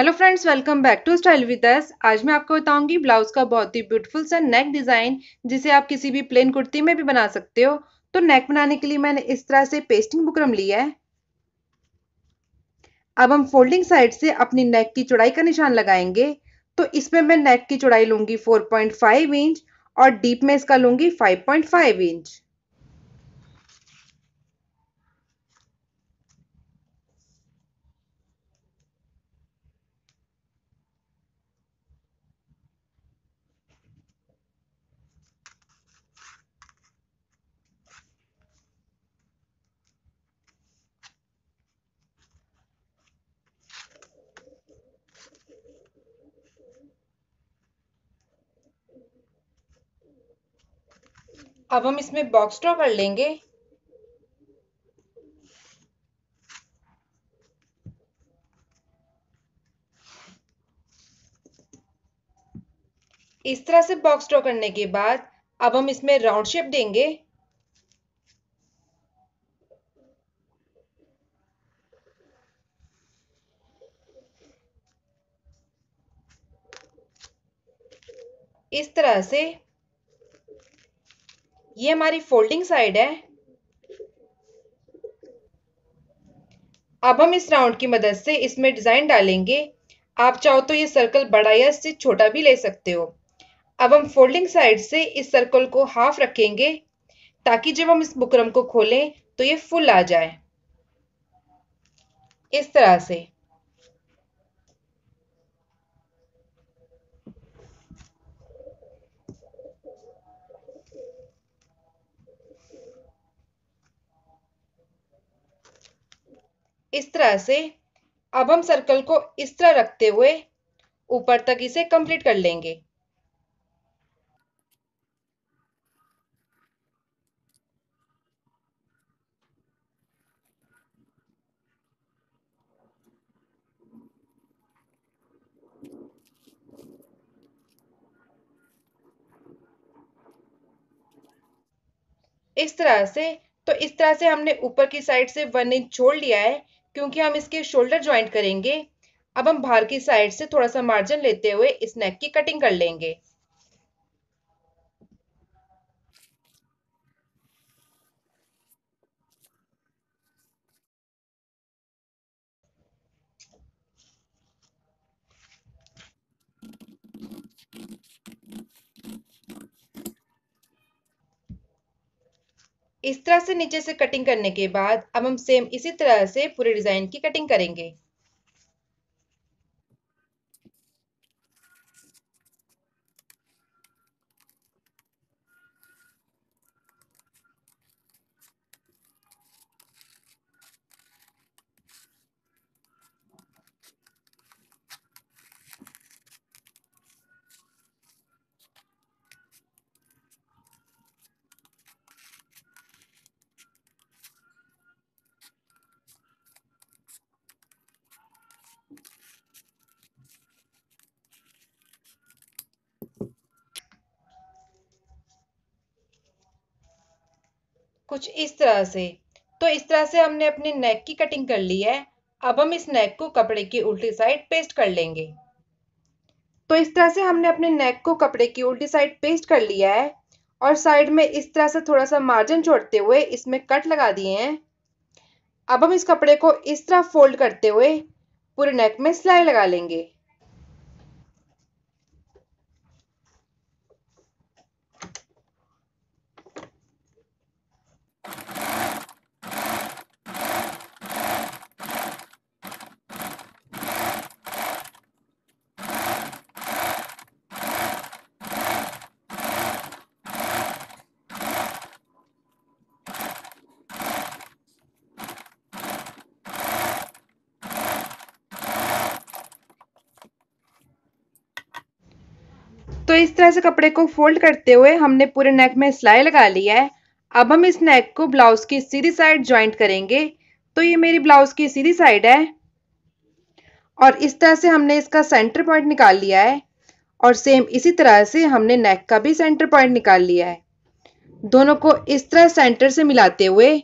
hello friends welcome back to style with दस आज मैं आपको बताऊंगी ब्लाउज का बहुत ही ब्यूटीफुल सा नेक डिजाइन जिसे आप किसी भी प्लेन कुर्ती में भी बना सकते हो तो नेक बनाने के लिए मैंने इस तरह से पेस्टिंग बुकरम लिया है अब हम फोल्डिंग साइड से अपनी नेक की चौड़ाई का निशान लगाएंगे तो इसमें मैं नेक की चौड़ाई लूंगी फोर इंच और डीप में इसका लूंगी फाइव इंच अब हम इसमें बॉक्स कर लेंगे इस तरह से बॉक्स ड्रॉ करने के बाद अब हम इसमें राउंड शेप देंगे इस तरह से ये हमारी फोल्डिंग साइड है अब हम इस राउंड की मदद से इसमें डिज़ाइन डालेंगे आप चाहो तो ये सर्कल बड़ा या इससे छोटा भी ले सकते हो अब हम फोल्डिंग साइड से इस सर्कल को हाफ रखेंगे ताकि जब हम इस बुकरम को खोलें तो ये फुल आ जाए इस तरह से इस तरह से अब हम सर्कल को इस तरह रखते हुए ऊपर तक इसे कंप्लीट कर लेंगे इस तरह से तो इस तरह से हमने ऊपर की साइड से वन इंच छोड़ लिया है क्योंकि हम इसके शोल्डर ज्वाइंट करेंगे अब हम बाहर की साइड से थोड़ा सा मार्जिन लेते हुए इस नेक की कटिंग कर लेंगे इस तरह से नीचे से कटिंग करने के बाद अब हम सेम इसी तरह से पूरे डिज़ाइन की कटिंग करेंगे कुछ इस तरह से तो इस तरह से हमने अपने नेक की कटिंग कर ली है अब हम इस नेक को कपड़े की उल्टी साइड पेस्ट कर लेंगे तो इस तरह से हमने अपने नेक को कपड़े की उल्टी साइड पेस्ट कर लिया है और साइड में इस तरह से थोड़ा सा मार्जिन छोड़ते हुए इसमें कट लगा दिए हैं अब हम इस कपड़े को इस तरह फोल्ड करते हुए पूरे नेक में सिलाई लगा लेंगे तो इस तरह से कपड़े को फोल्ड करते हुए हमने पूरे नेक में सिलाई लगा लिया है अब हम इस नेक को ब्लाउज की सीधी साइड ज्वाइंट करेंगे तो ये मेरी ब्लाउज की सीधी साइड है और इस तरह से हमने इसका सेंटर पॉइंट निकाल लिया है और सेम इसी तरह से हमने नेक का भी सेंटर पॉइंट निकाल लिया है दोनों को इस तरह सेंटर से मिलाते हुए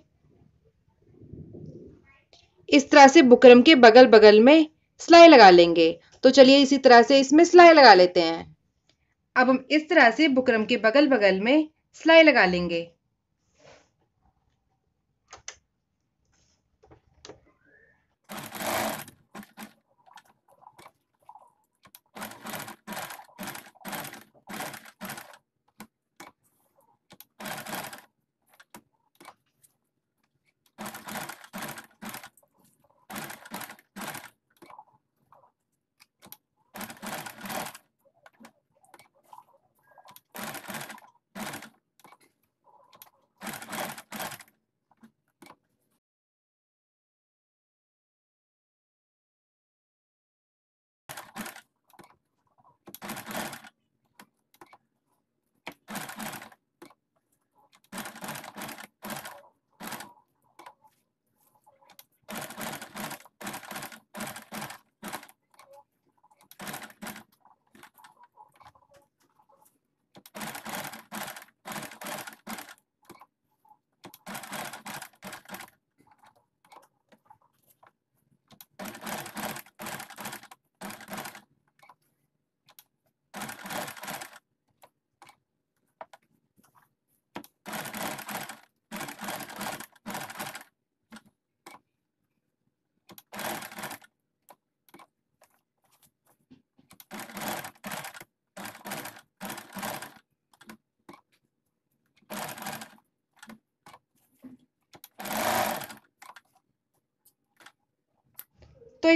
इस तरह से बुकरम के बगल बगल में सिलाई लगा लेंगे तो चलिए इसी तरह से इसमें सिलाई लगा लेते हैं अब हम इस तरह से बुकरम के बगल बगल में सिलाई लगा लेंगे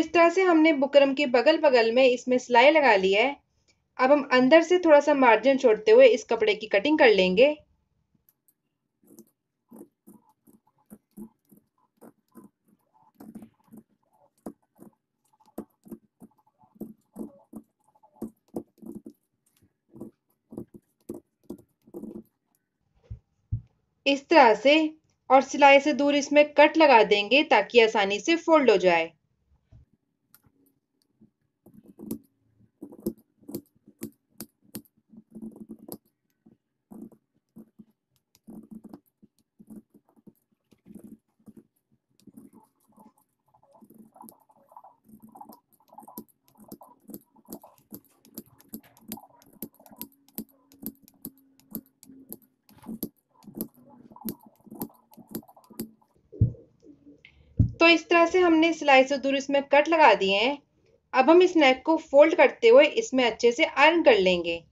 इस तरह से हमने बुकरम के बगल बगल में इसमें सिलाई लगा ली है अब हम अंदर से थोड़ा सा मार्जिन छोड़ते हुए इस कपड़े की कटिंग कर लेंगे इस तरह से और सिलाई से दूर इसमें कट लगा देंगे ताकि आसानी से फोल्ड हो जाए तो इस तरह से हमने सिलाई से दूर इसमें कट लगा दिए हैं अब हम इस नेक को फोल्ड करते हुए इसमें अच्छे से आयरन कर लेंगे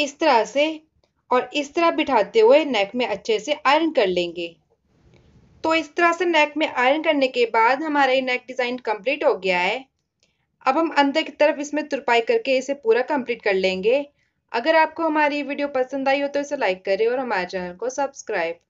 इस तरह से और इस तरह बिठाते हुए नेक में अच्छे से आयरन कर लेंगे तो इस तरह से नेक में आयरन करने के बाद हमारा ये नेक डिज़ाइन कंप्लीट हो गया है अब हम अंदर की तरफ इसमें तुरपाई करके इसे पूरा कंप्लीट कर लेंगे अगर आपको हमारी वीडियो पसंद आई हो तो इसे लाइक करें और हमारे चैनल को सब्सक्राइब